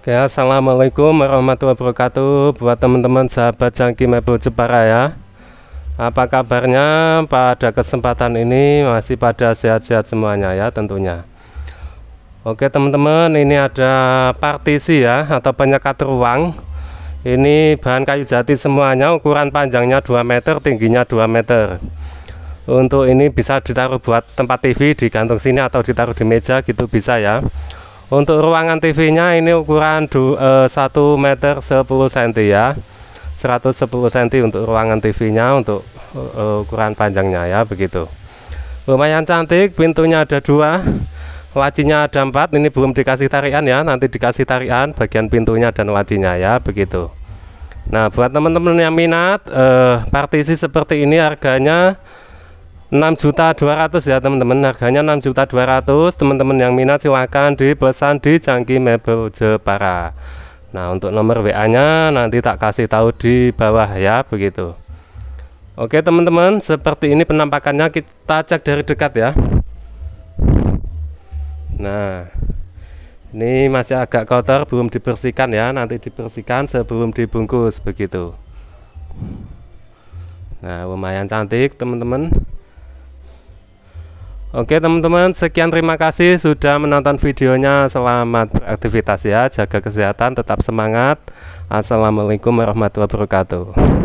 Oke, ya, assalamualaikum warahmatullahi wabarakatuh buat teman-teman sahabat Cangki Mebo Jepara ya. Apa kabarnya pada kesempatan ini masih pada sehat-sehat semuanya ya tentunya. Oke teman-teman, ini ada partisi ya atau penyekat ruang. Ini bahan kayu jati semuanya, ukuran panjangnya 2 meter, tingginya 2 meter. Untuk ini bisa ditaruh buat tempat TV digantung sini atau ditaruh di meja gitu bisa ya untuk ruangan TV-nya ini ukuran eh, satu eh, 1 meter 10 cm ya. 110 cm untuk ruangan TV-nya untuk uh, ukuran panjangnya ya begitu. Lumayan cantik, pintunya ada dua, wajinya ada empat. Ini belum dikasih tarian ya, nanti dikasih tarian bagian pintunya dan wajinya ya begitu. Nah buat teman-teman yang minat, eh, partisi seperti ini harganya 6 juta 200 ya teman-teman harganya 6 juta 200 teman-teman yang minat silahkan dipesan di jangki Mebel Jepara nah untuk nomor WA nya nanti tak kasih tahu di bawah ya begitu Oke teman-teman seperti ini penampakannya kita cek dari dekat ya nah ini masih agak kotor belum dibersihkan ya nanti dibersihkan sebelum dibungkus begitu nah lumayan cantik teman-teman Oke teman-teman sekian terima kasih sudah menonton videonya Selamat beraktivitas ya Jaga kesehatan tetap semangat Assalamualaikum warahmatullahi wabarakatuh